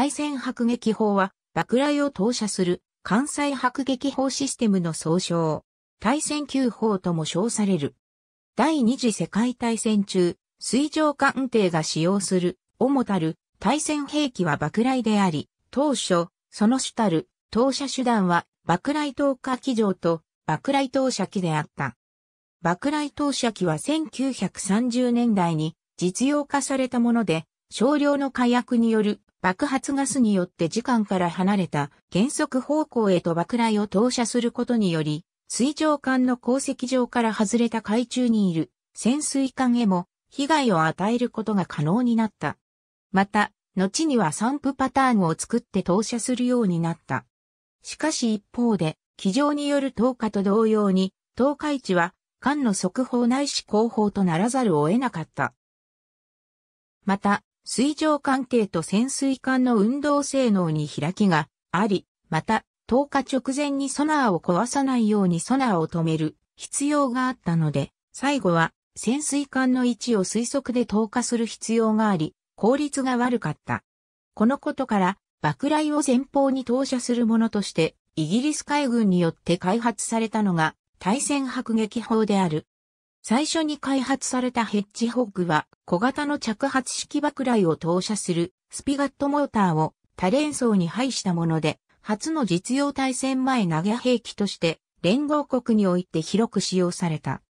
対戦迫撃砲は、爆雷を投射する関西迫撃砲システムの総称。対戦級砲とも称される。第二次世界大戦中、水上艦艇が使用する、主たる対戦兵器は爆雷であり、当初、その主たる投射手段は爆雷投下機場と爆雷投射機であった。爆雷投射機は1930年代に実用化されたもので、少量の火薬による爆発ガスによって時間から離れた減速方向へと爆雷を投射することにより、水上艦の鉱石場から外れた海中にいる潜水艦へも被害を与えることが可能になった。また、後には散布パターンを作って投射するようになった。しかし一方で、機上による投下と同様に、投下位置は、艦の速報ないし後方とならざるを得なかった。また、水上関係と潜水艦の運動性能に開きがあり、また、投下直前にソナーを壊さないようにソナーを止める必要があったので、最後は潜水艦の位置を推測で投下する必要があり、効率が悪かった。このことから、爆雷を前方に投射するものとして、イギリス海軍によって開発されたのが、対戦迫撃砲である。最初に開発されたヘッジホッグは小型の着発式爆雷を投射するスピガットモーターを多連装に配したもので、初の実用対戦前投げ兵器として連合国において広く使用された。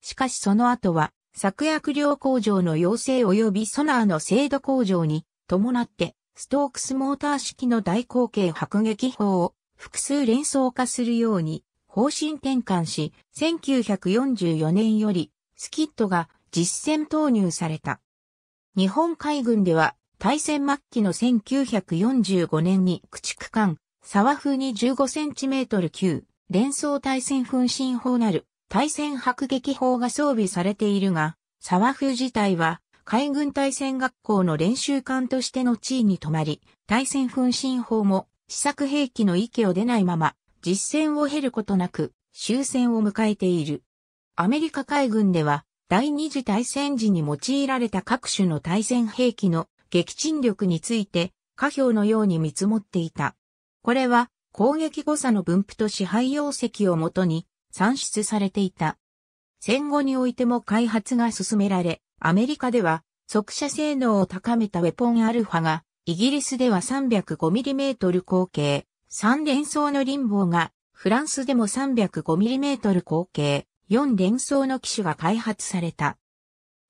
しかしその後は作薬量工場の要請及びソナーの精度向上に伴ってストークスモーター式の大口径迫撃砲を複数連装化するように方針転換し、1944年よりスキッドが実戦投入された。日本海軍では大戦末期の1945年に駆逐艦、沢風に15センチメートル級、連装対戦噴進砲なる対戦迫撃砲が装備されているが、沢風自体は海軍対戦学校の練習艦としての地位に止まり、対戦噴進砲も試作兵器の域を出ないまま実戦を経ることなく終戦を迎えている。アメリカ海軍では第二次大戦時に用いられた各種の対戦兵器の撃沈力について下表のように見積もっていた。これは攻撃誤差の分布と支配容積をもとに算出されていた。戦後においても開発が進められ、アメリカでは速射性能を高めたウェポンアルファが、イギリスでは 305mm 口径、三連装のリンボーがフランスでも 305mm 口径四連装の機種が開発された。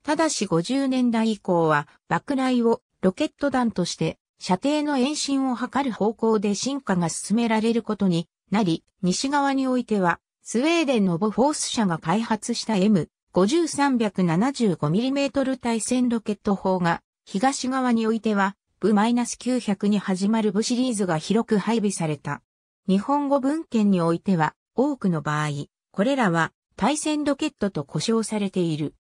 ただし50年代以降は爆雷をロケット弾として射程の延伸を図る方向で進化が進められることになり、西側においてはスウェーデンのボフォース社が開発した m 5 3 7 5 m m 対戦ロケット砲が東側においては部 -900 に始まる部シリーズが広く配備された。日本語文献においては、多くの場合、これらは対戦ロケットと呼称されている。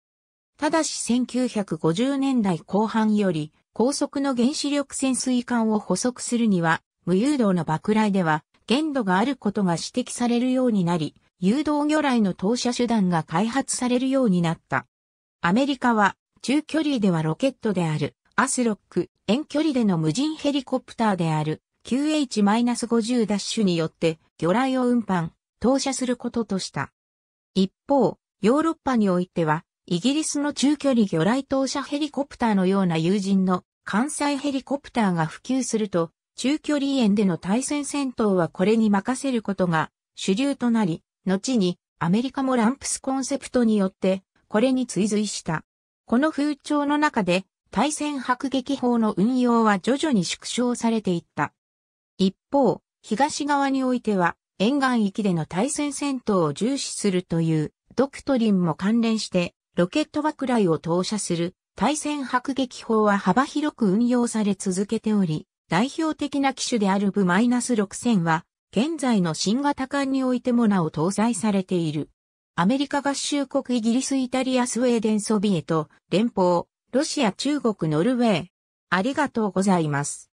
ただし1950年代後半より、高速の原子力潜水艦を捕捉するには、無誘導の爆雷では、限度があることが指摘されるようになり、誘導魚雷の投射手段が開発されるようになった。アメリカは、中距離ではロケットであるアスロック、遠距離での無人ヘリコプターである QH-50 ダッシュによって魚雷を運搬、投射することとした。一方、ヨーロッパにおいては、イギリスの中距離魚雷投射ヘリコプターのような友人の関西ヘリコプターが普及すると、中距離園での対戦戦闘はこれに任せることが主流となり、後にアメリカもランプスコンセプトによってこれに追随した。この風潮の中で対戦迫撃砲の運用は徐々に縮小されていった。一方、東側においては、沿岸域での対戦戦闘を重視するというドクトリンも関連して、ロケット爆雷を投射する対戦迫撃砲は幅広く運用され続けており、代表的な機種である部 -6000 は、現在の新型艦においてもなお搭載されている。アメリカ合衆国イギリスイタリアスウェーデンソビエト連邦ロシア、中国、ノルウェー。ありがとうございます。